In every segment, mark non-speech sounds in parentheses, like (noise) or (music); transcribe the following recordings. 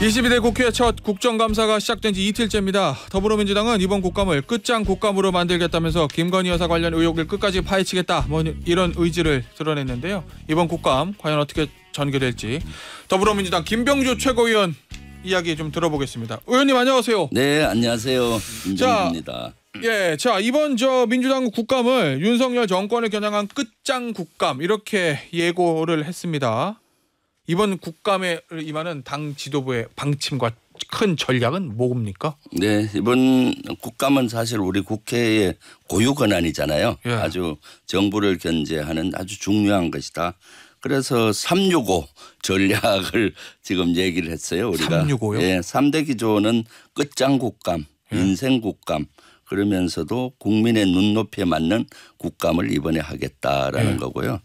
22대 국회 첫 국정감사가 시작된 지 이틀째입니다. 더불어민주당은 이번 국감을 끝장 국감으로 만들겠다면서 김건희 여사 관련 의혹을 끝까지 파헤치겠다 뭐 이런 의지를 드러냈는데요. 이번 국감 과연 어떻게 전개될지 더불어민주당 김병주 최고위원 이야기 좀 들어보겠습니다. 의원님 안녕하세요. 네 안녕하세요. 김정입니다. 예, 자 이번 저 민주당 국감을 윤석열 정권을 겨냥한 끝장 국감 이렇게 예고를 했습니다. 이번 국감에 임하는 당 지도부의 방침과 큰 전략은 뭐입니까? 네, 이번 국감은 사실 우리 국회의 고유 권한이잖아요. 예. 아주 정부를 견제하는 아주 중요한 것이다. 그래서 365 전략을 (laughs) 지금 얘기를 했어요. 우리가 365요? 예, 3대 기조는 끝장 국감, 예. 인생 국감, 그러면서도 국민의 눈높이에 맞는 국감을 이번에 하겠다라는 네. 거고요.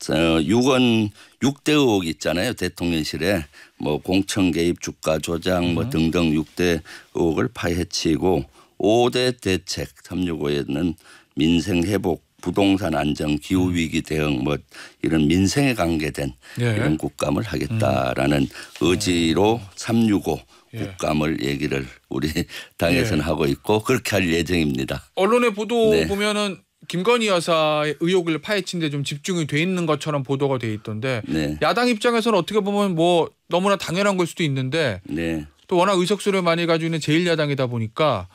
6원 6대 의혹 있잖아요. 대통령실에 뭐 공천 개입 주가 조작 뭐 음. 등등 6대 의혹을 파헤치고 5대 대책 365에는 민생 회복 부동산 안정, 기후 음. 위기 대응 뭐 이런 민생에 관계된 예. 이런 국감을 하겠다라는 음. 의지로 365 음. 예. 국감을 얘기를 우리 (laughs) 당에서는 예. 하고 있고 그렇게 할 예정입니다. 언론의 보도 네. 보면은 김건희 여사의 의혹을 파헤친 데 좀 집중이 돼 있는 것처럼 보도가 돼 있던데 네. 야당 입장에서는 어떻게 보면 뭐 너무나 당연한 걸 수도 있는데 네. 또 워낙 의석수를 많이 가지고 있는 제일야당이다 보니까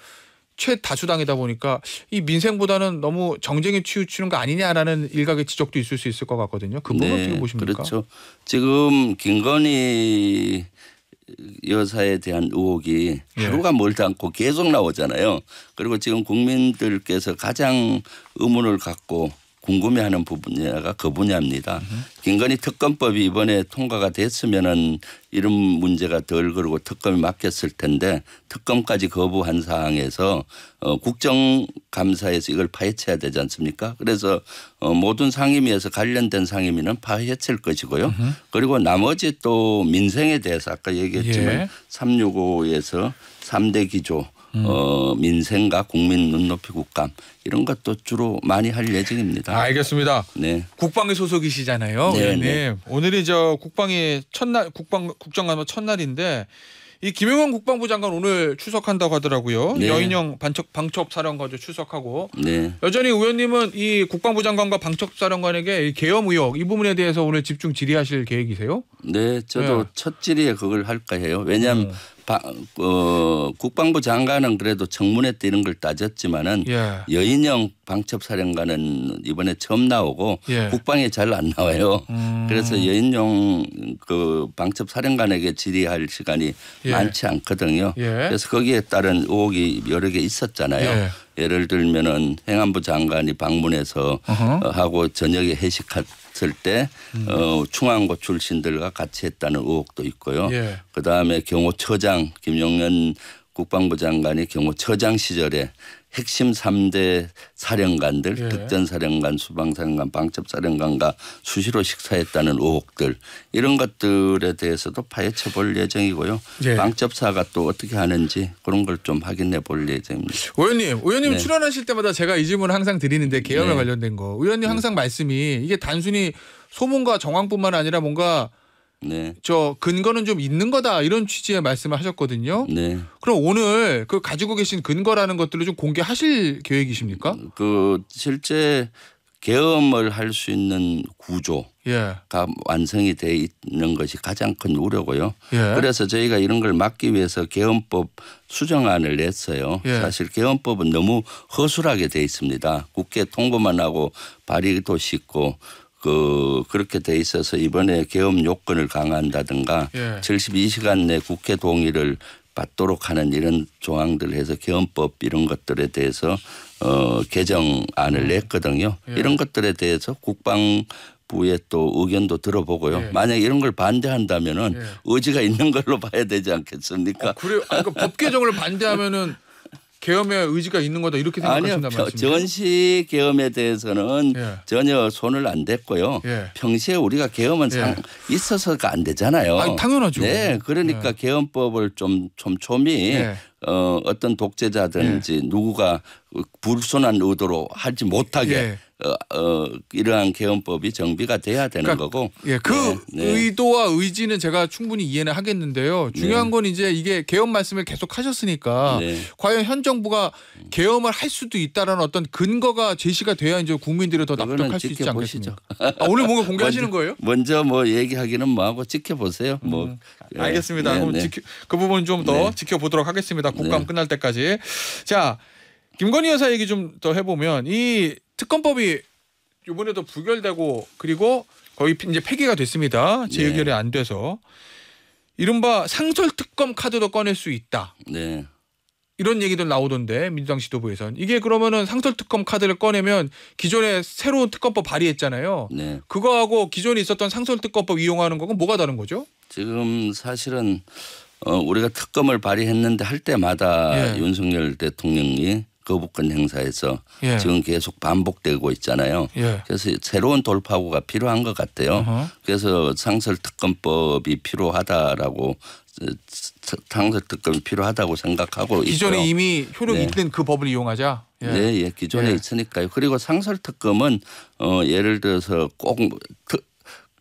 최다수당이다 보니까 이 민생보다는 너무 정쟁에 치우치는 거 아니냐라는 일각의 지적도 있을 수 있을 것 같거든요. 그 부분 네, 어떻게 보십니까? 그렇죠. 지금 김건희 여사에 대한 의혹이 예. 하루가 멀지 않고 계속 나오잖아요. 그리고 지금 국민들께서 가장 의문을 갖고 궁금해하는 부분야가 그 분야입니다. 김건희 특검법이 이번에 통과가 됐으면은 이런 문제가 덜 그러고 특검이 맡겼을 텐데 특검까지 거부한 상황에서 어, 국정감사에서 이걸 파헤쳐야 되지 않습니까? 그래서 어, 모든 상임위에서 관련된 상임위는 파헤칠 것이고요. 으흠. 그리고 나머지 또 민생에 대해서 아까 얘기했지만 예. 365에서 3대 기조 음. 어, 민생과 국민 눈높이 국감 이런 것도 주로 많이 할 예정입니다. 알겠습니다. 네. 국방위 소속이시잖아요, 네, 의원님. 네. 오늘이 저 국방위 첫날 국방 국정감사 첫날인데 이 김영원 국방부 장관 오늘 출석한다고 하더라고요. 네. 여인영 반척 방첩 사령관도 출석하고 네. 여전히 의원님은 이 국방부 장관과 방첩 사령관에게 계엄 의혹 이 부분에 대해서 오늘 집중 질의하실 계획이세요? 네, 저도 네. 첫 질의에 그걸 할까 해요. 왜냐하면 음. 바, 어, 국방부 장관은 그래도 청문회 때 이런 걸 따졌지만은 예. 여인영 방첩사령관은 이번에 처음 나오고 예. 국방에 잘 안 나와요. 음. 그래서 여인영 그 방첩사령관에게 질의할 시간이 예. 많지 않거든요. 예. 그래서 거기에 따른 의혹이 여러 개 있었잖아요. 예. 예를 들면은 행안부 장관이 방문해서 어 하고 저녁에 회식할 쓸때 음. 어, 충안고 출신들과 같이 했다는 의혹도 있고요. 예. 그다음에 경호처장 김용현 국방부 장관이 경호처장 시절에 핵심 3대 사령관들 예. 특전사령관 수방사령관 방첩사령관과 수시로 식사했다는 의혹들 이런 것들에 대해서도 파헤쳐 볼 예정이고요. 예. 방첩사가 또 어떻게 하는지 그런 걸 좀 확인해 볼 예정입니다. 의원님 의원님 네. 출연하실 때마다 제가 이 질문을 항상 드리는데 계엄에 네. 관련된 거 의원님 네. 항상 네. 말씀이 이게 단순히 소문과 정황뿐만 아니라 뭔가 네. 저 근거는 좀 있는 거다 이런 취지의 말씀을 하셨거든요. 네. 그럼 오늘 그 가지고 계신 근거라는 것들을 좀 공개하실 계획이십니까? 그 실제 계엄을 할 수 있는 구조가 예. 완성이 돼 있는 것이 가장 큰 우려고요. 예. 그래서 저희가 이런 걸 막기 위해서 계엄법 수정안을 냈어요. 예. 사실 계엄법은 너무 허술하게 돼 있습니다. 국회 통보만 하고 발의도 쉽고 그 그렇게 돼 있어서 이번에 계엄 요건을 강화한다든가 예. 72시간 내 국회 동의를 받도록 하는 이런 조항들 해서 개헌법 이런 것들에 대해서 어 개정안을 음. 냈거든요. 예. 이런 것들에 대해서 국방 부의 또 의견도 들어보고요. 예. 만약 이런 걸 반대한다면은 예. 의지가 있는 걸로 봐야 되지 않겠습니까? 어, 그래요. 아, 그러니까 법 개정을 반대하면은 개엄에 의지가 있는 거다 이렇게 생각하신다 아니요. 전시 개엄에 대해서는 예. 전혀 손을 안 댔고요. 예. 평시에 우리가 개엄은 예. 상, 있어서가 안 되잖아요. 아니, 당연하죠. 네, 그러니까 개엄법을좀 예. 촘촘히 예. 어, 어떤 독재자든지 누구가 불순한 의도로 하지 못하게 어, 어, 이러한 개헌법이 정비가 돼야 되는 그러니까, 거고. 예, 그 네, 네, 의도와 의지는 제가 충분히 이해는 하겠는데요. 중요한 네. 건 이제 이게 개헌 말씀을 계속 하셨으니까 네. 과연 현 정부가 개헌을 할 수도 있다라는 어떤 근거가 제시가 돼야 이제 국민들이 더 납득할 수 있지 않겠습니까? 아, 오늘 뭔가 공개하시는 먼저, 거예요? 먼저 뭐 얘기하기는 뭐하고 지켜보세요. 뭐 음, 알겠습니다. 예, 네, 그럼 지켜, 그 부분 좀 더 지켜보도록 하겠습니다. 국감 끝날 때까지. 자. 김건희 여사 얘기 좀 더 해보면 이 특검법이 이번에도 부결되고 그리고 거의 이제 폐기가 됐습니다. 예. 재의결이 네. 안 돼서 이른바 상설 특검 카드도 꺼낼 수 있다. 네. 이런 얘기들 나오던데 민주당 지도부에선 이게 그러면은 상설 특검 카드를 꺼내면 기존에 새로운 특검법 발의했잖아요. 네. 그거하고 기존에 있었던 상설 특검법 이용하는 거는 뭐가 다른 거죠? 지금 사실은 어, 우리가 특검을 발의했는데 할 때마다 예. 윤석열 대통령이 거부권 행사에서 예. 지금 계속 반복되고 있잖아요. 예. 그래서 새로운 돌파구가 필요한 것 같아요. 어허. 그래서 상설특검법이 필요하다라고 상설특검이 필요하다고 생각하고 기존에 있고요. 이미 효력 네. 있는 그 법을 이용하자. 예. 네, 예, 기존에 예. 있으니까요. 그리고 상설특검은 어, 예를 들어서 꼭 특,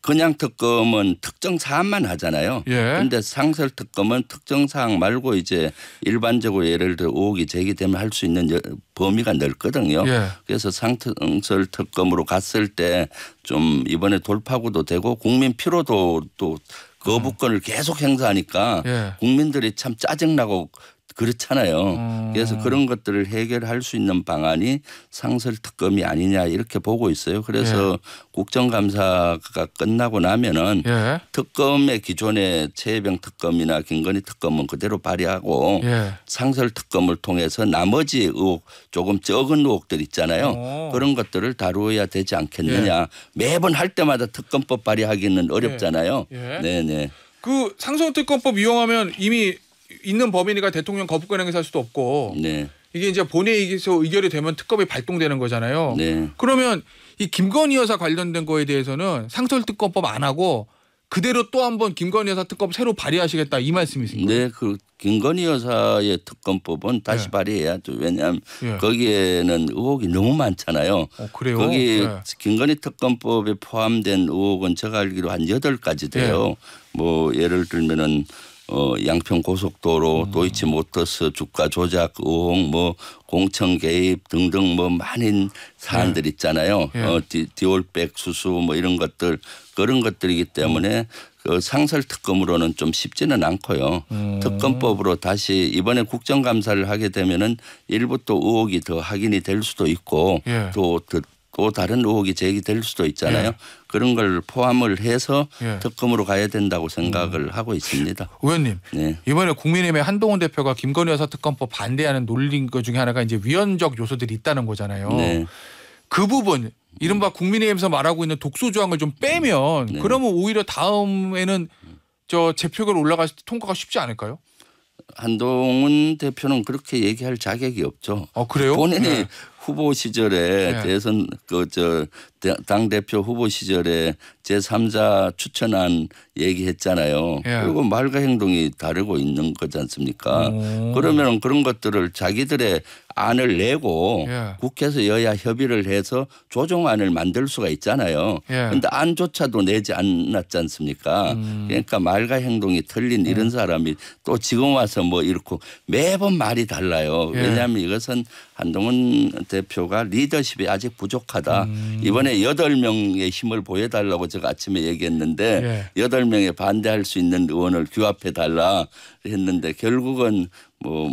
그냥 특검은 특정 사안만 하잖아요. 그런데 예. 상설 특검은 특정 사항 말고 이제 일반적으로 예를 들어 의혹이 제기되면 할 수 있는 범위가 넓거든요. 예. 그래서 상설 특검으로 갔을 때 좀 이번에 돌파구도 되고 국민 피로도또 거부권을 그 음. 계속 행사하니까 예. 국민들이 참 짜증나고 그렇잖아요. 음. 그래서 그런 것들을 해결할 수 있는 방안이 상설 특검이 아니냐 이렇게 보고 있어요. 그래서 예. 국정감사가 끝나고 나면은 예. 특검의 기존의 최혜병 특검이나 김건희 특검은 그대로 발휘하고 예. 상설 특검을 통해서 나머지 의혹 조금 적은 의혹들 있잖아요. 오. 어. 그런 것들을 다루어야 되지 않겠느냐. 예. 매번 할 때마다 특검법 발의하기는 어렵잖아요. 예. 예. 네네. 그 상설 특검법 이용하면 이미 있는 범인이가 대통령 거부권행위 살 수도 없고 네. 이게 이제 본회의에서 의결이 되면 특검이 발동되는 거잖아요. 네. 그러면 이 김건희 여사 관련된 거에 대해서는 상설 특검법 안 하고 그대로 또한번 김건희 여사 특검 새로 발의하시겠다 이 말씀이신가요? 네, 그 김건희 여사의 특검법은 다시 네. 예. 발의해야죠. 왜냐하면 네. 거기에는 의혹이 너무 많잖아요. 어, 그래요? 거기 네. 김건희 특검법에 포함된 의혹은 제가 알기로 한 여덟 가지 돼요. 뭐 예를 들면은 어, 양평 고속도로, 음. 도이치모터스 주가 조작 의혹, 뭐 공청 개입 등등 뭐 많은 사안들 예. 있잖아요. 예. 어, 디, 디올백 수수 뭐 이런 것들 그런 것들이기 때문에 음. 그 상설 특검으로는 좀 쉽지는 않고요. 음. 특검법으로 다시 이번에 국정감사를 하게 되면은 일부 또 의혹이 더 확인이 될 수도 있고 예. 또또 다른 의혹이 제기될 수도 있잖아요. 예. 그런 걸 포함을 해서 예. 특검으로 가야 된다고 생각을 음. 하고 있습니다. 의원님 네. 이번에 국민의힘의 한동훈 대표가 김건희 여사 특검법 반대하는 논리인 것 중에 하나가 이제 위헌적 요소들이 있다는 거잖아요. 네. 그 부분 이른바 국민의힘에서 말하고 있는 독소 조항을 좀 빼면 네. 그러면 오히려 다음에는 저 재표결 올라갔을 때 통과가 쉽지 않을까요? 한동훈 대표는 그렇게 얘기할 자격이 없죠. 아, 그래요? 본인이 네. 후보 시절에 네. 대선 그저 당 대표 후보 시절에 제 3자 추천안 얘기했잖아요. 예. 그리고 말과 행동이 다르고 있는 거지 않습니까? 그러면 그런 것들을 자기들의 안을 내고 예. 국회에서 여야 협의를 해서 조정안을 만들 수가 있잖아요. 그런데 예. 안조차도 내지 않았지 않습니까? 음. 그러니까 말과 행동이 틀린 이런 예. 사람이 또 지금 와서 뭐 이렇고 매번 말이 달라요. 예. 왜냐하면 이것은 한동훈 대표가 리더십이 아직 부족하다. 음. 이번에 이에 여덟 명의 힘을 보여달라고 제가 아침에 얘기했는데 예. 여덟 명의 반대할 수 있는 의원을 규합해 달라 했는데 결국은 뭐네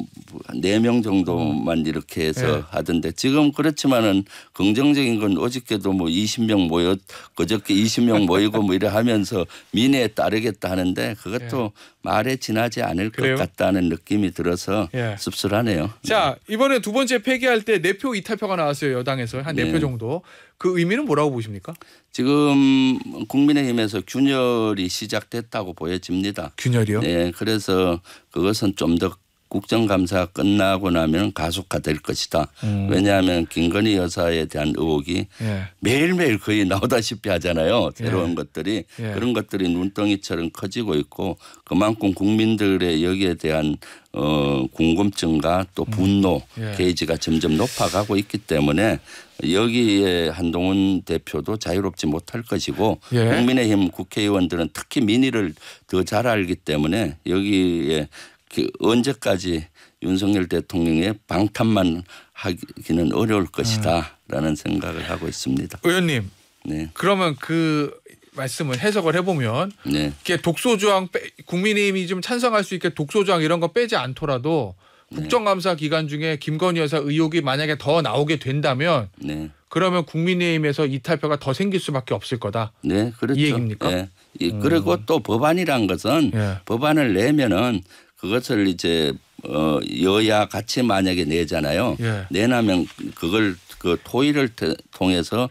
뭐 명 정도만 이렇게 해서 예. 하던데 지금 그렇지만은 긍정적인 건 어저께도 뭐 20명 모여 그저께 20명 모이고 뭐 이래 하면서 민에 따르겠다 하는데 그것도 예. 말에 지나지 않을 그래요? 것 같다는 느낌이 들어서 예. 씁쓸하네요. 자 예. 이번에 두 번째 폐기할 때네표 이탈표가 나왔어요 여당에서 한네표 네. 정도. 그 의미는 뭐라고 보십니까? 지금 국민의힘에서 균열이 시작됐다고 보여집니다. 균열이요? 네, 그래서 그것은 좀 더 국정감사 끝나고 나면 가속화될 것이다. 음. 왜냐하면 김건희 여사에 대한 의혹이 예. 매일매일 거의 나오다시피 하잖아요. 예. 새로운 예. 것들이 예. 그런 것들이 눈덩이처럼 커지고 있고 그만큼 국민들의 여기에 대한 어, 궁금증과 또 음. 분노 음. 게이지가 점점 높아가고 있기 때문에 여기에 한동훈 대표도 자유롭지 못할 것이고 예. 국민의힘 국회의원들은 특히 민의를 더 잘 알기 때문에 여기에 그 언제까지 윤석열 대통령의 방탄만 하기는 어려울 것이다라는 음. 생각을 하고 있습니다. 의원님. 네. 그러면 그 말씀을 해석을 해보면 네. 독소 조항 국민의힘이 좀 찬성할 수 있게 독소 조항 이런 거 빼지 않더라도 네. 국정감사 기간 중에 김건희 여사 의혹이 만약에 더 나오게 된다면 네. 그러면 국민의힘에서 이탈표가 더 생길 수밖에 없을 거다. 네, 그렇죠. 이 얘기입니까? 네. 음. 그리고 또 법안이란 것은 네. 법안을 내면은 그것을 이제 어 여야 같이 만약에 내잖아요. 예. 내놔면 그걸 그 토의를 통해서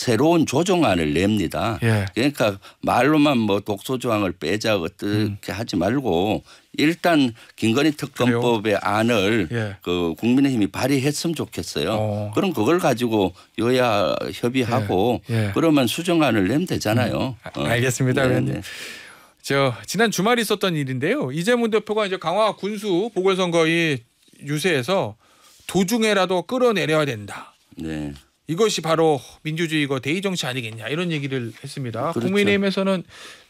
새로운 조정안을 냅니다. 예. 그러니까 말로만 뭐 독소 조항을 빼자 어떻게 음. 하지 말고 일단 김건희 특검법의 안을 예. 그 국민의힘이 발의했으면 좋겠어요. 어. 그럼 그걸 가지고 여야 협의하고 예. 예. 그러면 수정안을 내면 되잖아요. 음. 아, 어. 알겠습니다, 네, 의원님. 네. 저 지난 주말 있었던 일인데요. 이재문 대표가 이제 강화 군수 보궐선거의 유세에서 도중에라도 끌어내려야 된다. 네. 이것이 바로 민주주의고 대의 정치 아니겠냐 이런 얘기를 했습니다. 그렇죠. 국민의힘에서는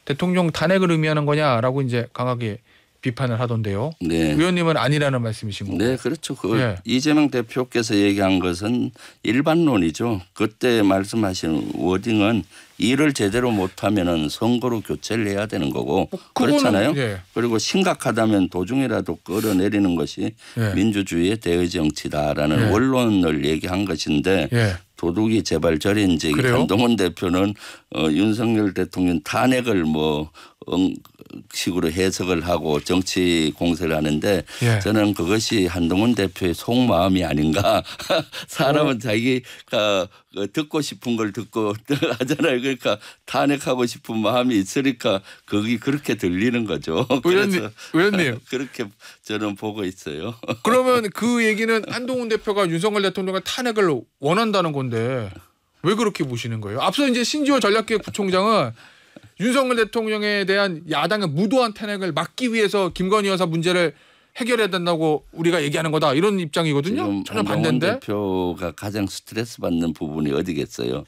대통령 탄핵을 의미하는 거냐라고 이제 강하게 비판을 하던데요. 네. 위원님은 아니라는 말씀이신 거죠. 네, 그렇죠. 그 네. 이재명 대표께서 얘기한 것은 일반론이죠. 그때 말씀하신 워딩은 일을 제대로 못하면은 선거로 교체를 해야 되는 거고 뭐 그렇잖아요. 네. 그리고 심각하다면 도중이라도 끌어내리는 것이 예. 민주주의의 대의 정치다라는 원론을 얘기한 것인데 도둑이 재발절인 이제 그래요? 한동훈 대표는 어, 윤석열 대통령 탄핵을 뭐 음, 식으로 해석을 하고 정치 공세를 하는데 예. 저는 그것이 한동훈 대표의 속마음이 아닌가. (laughs) 사람은 어. 자기가 그 듣고 싶은 걸 듣고 (laughs) 하잖아요. 그러니까 탄핵하고 싶은 마음이 있으니까 그게 그렇게 들리는 거죠. (laughs) 의원님, 의원님. 그렇게 저는 보고 있어요. 그러면 그 얘기는 한동훈 대표가 윤석열 대통령의 탄핵을 원한다는 건데 왜 그렇게 보시는 거예요? 앞서 이제 신지호 전략기획 부총장은 윤석열 대통령에 대한 야당의 무도한 탄핵을 막기 위해서 김건희 여사 문제를 해결해야 된다고 우리가 얘기하는 거다 이런 입장이거든요. 전혀 반대인데. 대표가 가장 스트레스 받는 부분이 어디겠어요?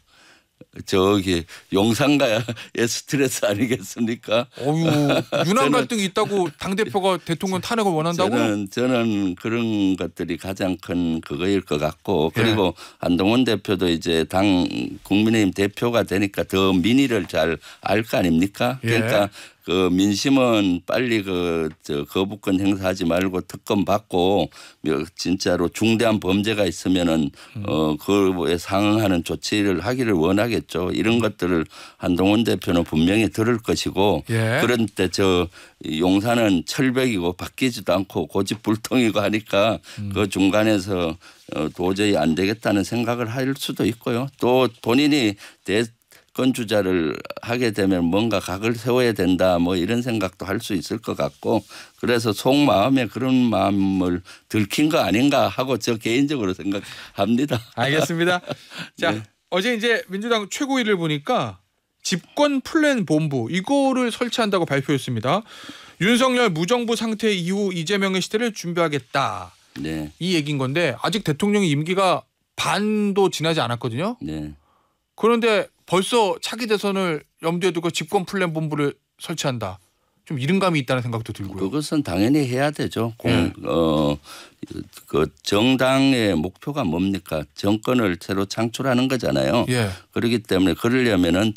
저기 용산가야 (laughs) 스트레스 아니겠습니까? 어유 유난 갈등이 있다고 당 대표가 (laughs) 대통령 탄핵을 원한다고? 저는 저는 그런 것들이 가장 큰 그거일 것 같고 예. 그리고 예. 한동훈 대표도 이제 당 국민의힘 대표가 되니까 더 민의를 잘 알 거 아닙니까? 예. 그러니까 그 민심은 빨리 그 저 거부권 행사하지 말고 특검 받고 진짜로 중대한 범죄가 있으면은 음. 어 그거에 상응하는 조치를 하기를 원하겠죠. 이런 음. 것들을 한동훈 대표는 분명히 들을 것이고 예. 그런데 저 용산은 철벽이고 바뀌지도 않고 고집불통이고 하니까 음. 그 중간에서 어, 도저히 안 되겠다는 생각을 할 수도 있고요. 또 본인이 대, 건주자를 하게 되면 뭔가 각을 세워야 된다 뭐 이런 생각도 할 수 있을 것 같고 그래서 속마음에 그런 마음을 들킨 거 아닌가 하고 저 개인적으로 생각합니다. 알겠습니다. (laughs) 자 네. 어제 이제 민주당 최고위를 보니까 집권 플랜 본부 이거를 설치한다고 발표했습니다. 윤석열 무정부 상태 이후 이재명의 시대를 준비하겠다. 네. 이 얘기인 건데 아직 대통령 임기가 반도 지나지 않았거든요. 네. 그런데 벌써 차기 대선을 염두에 두고 집권 플랜 본부를 설치한다. 좀 이른감이 있다는 생각도 들고요. 그것은 당연히 해야 되죠. 공, 네. 어, 그 정당의 목표가 뭡니까? 정권을 새로 창출하는 거잖아요. 예. 그렇기 때문에 그러려면은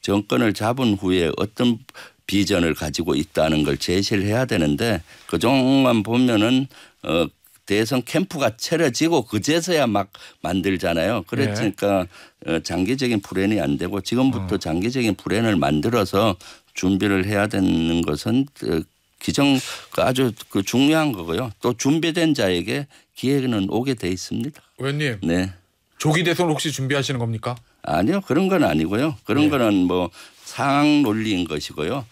정권을 잡은 후에 어떤 비전을 가지고 있다는 걸 제시를 해야 되는데 그정만 보면은 어, 대선 캠프가 차려지고 그제서야 막 만들잖아요. 그랬으니까 예. 어, 장기적인 불행이 안 되고 지금부터 어. 장기적인 불행을 만들어서 준비를 해야 되는 것은 어, 기정 그 아주 그 중요한 거고요. 또 준비된 자에게 기회는 오게 돼 있습니다. 의원님. 네. 조기 대선 혹시 준비하시는 겁니까? 아니요 그런 건 아니고요. 그런 네. 거는 뭐 상황 논리인 것이고요.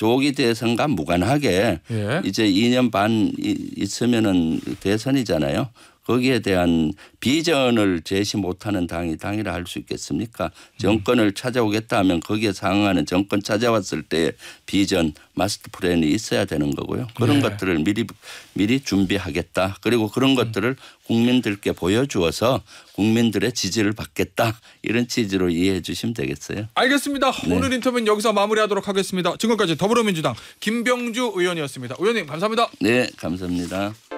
조기 대선과 무관하게 예. 이제 2년 반 있으면은 대선이잖아요. 거기에 대한 비전을 제시 못하는 당이 당이라 할 수 있겠습니까? 정권을 찾아오겠다 하면 거기에 상응하는 정권 찾아왔을 때 비전, 마스터 플랜이 있어야 되는 거고요. 그런 네. 것들을 미리 미리 준비하겠다. 그리고 그런 것들을 국민들께 보여주어서 국민들의 지지를 받겠다 이런 취지로 이해해 주시면 되겠어요. 알겠습니다. 네. 오늘 인터뷰는 여기서 마무리하도록 하겠습니다. 지금까지 더불어민주당 김병주 의원이었습니다. 의원님 감사합니다. 네, 감사합니다.